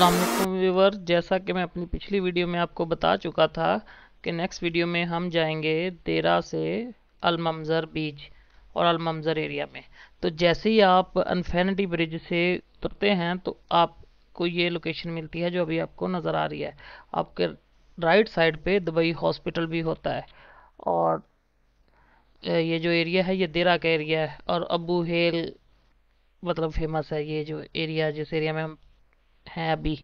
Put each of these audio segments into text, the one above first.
Aslam Weaver जैसा कि मैं अपनी पिछली वीडियो में आपको बता चुका था कि नेक्स्ट वीडियो में हम जाएंगे देरा से अलमंजर बीच और अलमंजर एरिया में तो जैसे ही आप अनफेनिटी ब्रिज से उतरते हैं तो आपको ये लोकेशन मिलती है जो अभी आपको नज़र आ रही है आपके राइट साइड पे दुबई हॉस्पिटल भी होता है और ये जो एरिया है ये देरा का एरिया है और अबू हेल मतलब फेमस है ये जो एरिया जिस एरिया में हम है अभी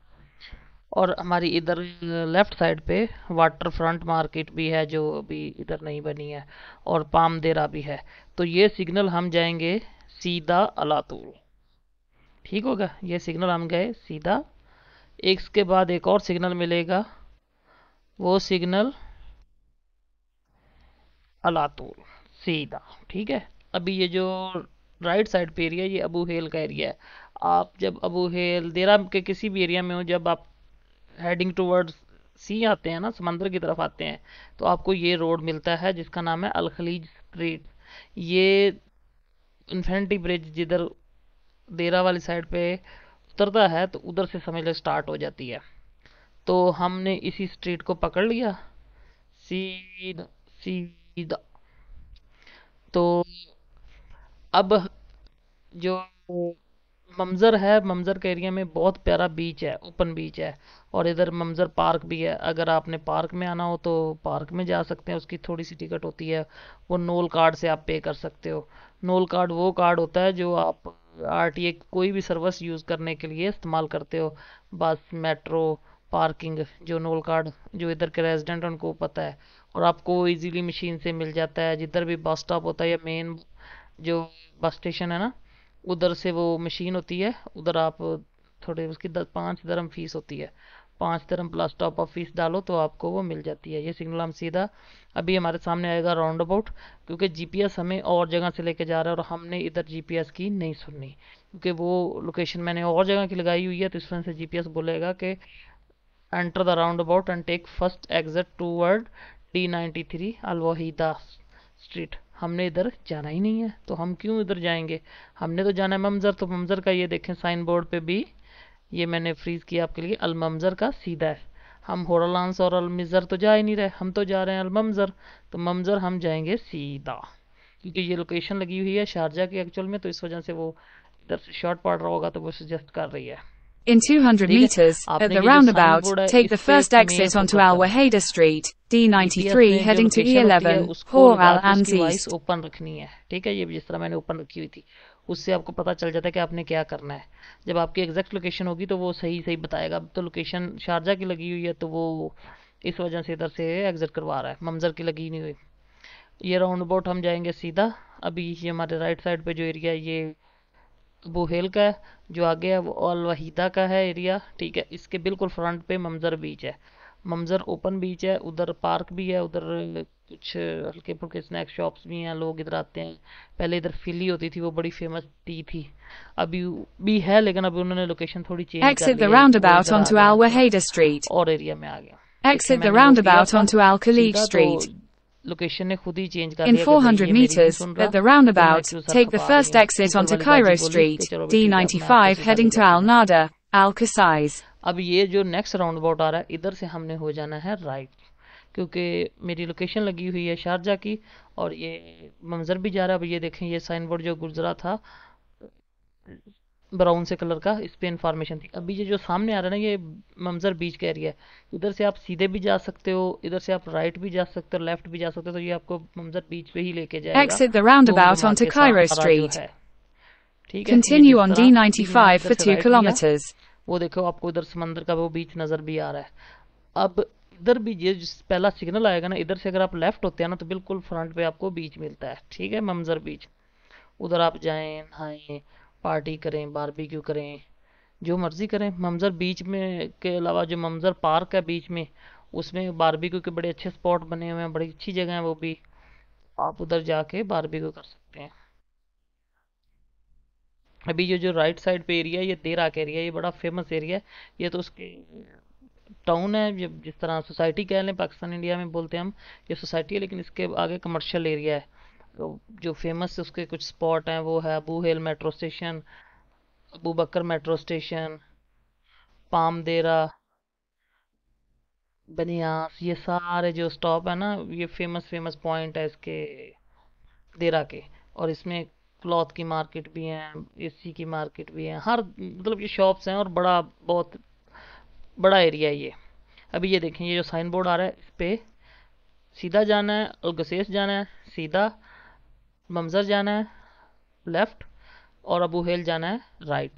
और हमारी इधर लेफ्ट साइड पे वाटर फ्रंट मार्केट भी है जो अभी इधर नहीं बनी है और पाम देरा भी है तो ये सिग्नल हम जाएंगे सीधा अलातूर ठीक होगा ये सिग्नल हम गए सीधा एक के बाद एक और सिग्नल मिलेगा वो सिग्नल अलातूर सीधा ठीक है अभी ये जो राइट साइड पे एरिया ये अबू हेल का एरिया है आप जब अबू देरा के किसी भी एरिया में हो जब आप हेडिंग टूवर्ड्स सी आते हैं ना समंदर की तरफ आते हैं तो आपको ये रोड मिलता है जिसका नाम है अलखलीज स्ट्रीट ये इन्फेंटी ब्रिज जिधर देरा वाली साइड पे उतरता है तो उधर से समझ लो स्टार्ट हो जाती है तो हमने इसी स्ट्रीट को पकड़ लिया सीधा सीधा तो अब जो ममज़र है ममज़र के एरिया में बहुत प्यारा बीच है ओपन बीच है और इधर ममज़र पार्क भी है अगर आपने पार्क में आना हो तो पार्क में जा सकते हैं उसकी थोड़ी सी टिकट होती है वो नोल कार्ड से आप पे कर सकते हो नोल कार्ड वो कार्ड होता है जो आप आर टी कोई भी सर्विस यूज़ करने के लिए इस्तेमाल करते हो बस मेट्रो पार्किंग जो नोल कार्ड जो इधर के रेजिडेंट उनको पता है और आपको इजीली मशीन से मिल जाता है जिधर भी बस स्टॉप होता है या मेन जो बस स्टेशन है ना उधर से वो मशीन होती है उधर आप थोड़े उसकी दर, पाँच दरम फीस होती है पाँच दरम प्लस टॉप ऑफ फीस डालो तो आपको वो मिल जाती है ये सिग्नल हम सीधा अभी हमारे सामने आएगा राउंड अबाउट क्योंकि जीपीएस हमें और जगह से लेके जा रहा है और हमने इधर जीपीएस की नहीं सुननी क्योंकि वो लोकेशन मैंने और जगह की लगाई हुई है तो इस वजह से एस बोलेगा कि enter the roundabout and take first exit toward D ninety three Al Wahida street हमने इधर जाना ही नहीं है तो हम क्यों इधर जाएंगे हमने तो जाना है ममज़र तो ममज़र का ये देखें साइन बोर्ड पे भी ये मैंने फ्रीज़ किया आपके लिए अलमंज़र का सीधा है हम होरालांस और अलमज़र तो जा ही नहीं रहे हम तो जा रहे हैं अलममज़र तो ममज़र हम जाएंगे सीधा क्योंकि ये लोकेशन लगी हुई है शारजा के एक्चुअल में तो इस वजह से वो इधर शॉर्ट पड़ रहा होगा तो वो सजेस्ट कर रही है In 200 meters, uh, at the roundabout, uh, take the first exit onto Al Waheda Street, D93 heading to E11, e Hor Al Anzis. Open उससे आपको पता चल जाता है कि आपने क्या करना है जब आपकी एग्जैक्ट लोकेशन होगी तो वो सही सही बताएगा अब तो लोकेशन शारजा की लगी हुई है तो वो इस वजह से इधर से एग्जिट करवा रहा है मंजर की लगी नहीं हुई ये राउंड अबाउट हम जाएंगे सीधा अभी ये हमारे राइट साइड पे जो एरिया है ये बुहेल का है जो आगे है वो वहीदा का है एरिया ठीक है इसके बिल्कुल फ्रंट पे मंजर बीच है मंजर ओपन बीच है उधर पार्क भी है उधर कुछ हल्के फुल्के स्नैक शॉप्स भी हैं लोग इधर आते हैं पहले इधर फिली होती थी वो बड़ी फेमस टी थी अभी भी है लेकिन अभी उन्होंने लोकेशन थोड़ी change Exit the roundabout onto और एरिया में आ गया Exit the roundabout onto Al Khalid तो Street. In 400 meters, at the roundabout, तो take the first exit onto तो Cairo Street, D95 heading to Al Nada, Al Qasais. अब ये जो नेक्स्ट राउंड अबाउट आ रहा है इधर से हमने हो जाना है राइट क्योंकि मेरी लोकेशन लगी हुई है शारजा की और ये मंजर भी जा रहा है अब ये देखें ये साइन बोर्ड जो गुजरा था ब्राउन से कलर का इस पर इंफॉर्मेशन थी अभी ये जो सामने आ रहा है ना ये ममजर बीच का एरिया है इधर से आप सीधे भी जा सकते हो इधर से आप राइट भी जा सकते हो लेफ्ट भी जा सकते हो तो ये आपको ममजर बीच पे ही लेके जाएगा तो ठीक है कंटिन्यू ऑन फॉर 2 किलोमीटर्स वो देखो आपको इधर समंदर का वो बीच नजर भी आ रहा है अब इधर भी ये पहला सिग्नल आएगा ना इधर से अगर आप लेफ्ट होते हैं ना तो बिल्कुल फ्रंट पे आपको बीच मिलता है ठीक है ममजर बीच उधर आप जाएं नहाएं पार्टी करें बारबेक्यू करें जो मर्ज़ी करें ममज़र बीच में के अलावा जो ममज़र पार्क है बीच में उसमें बारबेक्यू के बड़े अच्छे स्पॉट बने हुए हैं बड़ी अच्छी जगह है वो भी आप उधर जाके बारबेक्यू कर सकते हैं अभी ये जो राइट साइड पे एरिया है ये तेरा का एरिया ये बड़ा फेमस एरिया है ये तो उसके टाउन है जब जिस तरह सोसाइटी कह लें पाकिस्तान इंडिया में बोलते हैं हम ये सोसाइटी है लेकिन इसके आगे कमर्शियल एरिया है तो जो फेमस उसके कुछ स्पॉट हैं वो है Abu Hail metro station Abu Bakr metro station Palm Deira Baniyas ये सारे जो स्टॉप है ना ये फेमस फेमस पॉइंट है इसके देरा के और इसमें क्लॉथ की मार्केट भी है एसी की मार्केट भी है हर मतलब ये शॉप्स हैं और बड़ा बहुत बड़ा एरिया है ये अभी ये देखें ये जो साइन बोर्ड आ रहा है इस पर सीधा जाना है अलगसेस जाना है सीधा ममज़र जाना है लेफ़्ट और अबू हेल जाना है राइट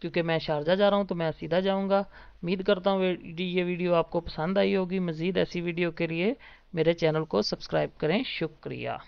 क्योंकि मैं शारजा जा रहा हूँ तो मैं सीधा जाऊँगा उम्मीद करता हूँ ये वीडियो आपको पसंद आई होगी मज़ीद ऐसी वीडियो के लिए मेरे चैनल को सब्सक्राइब करें शुक्रिया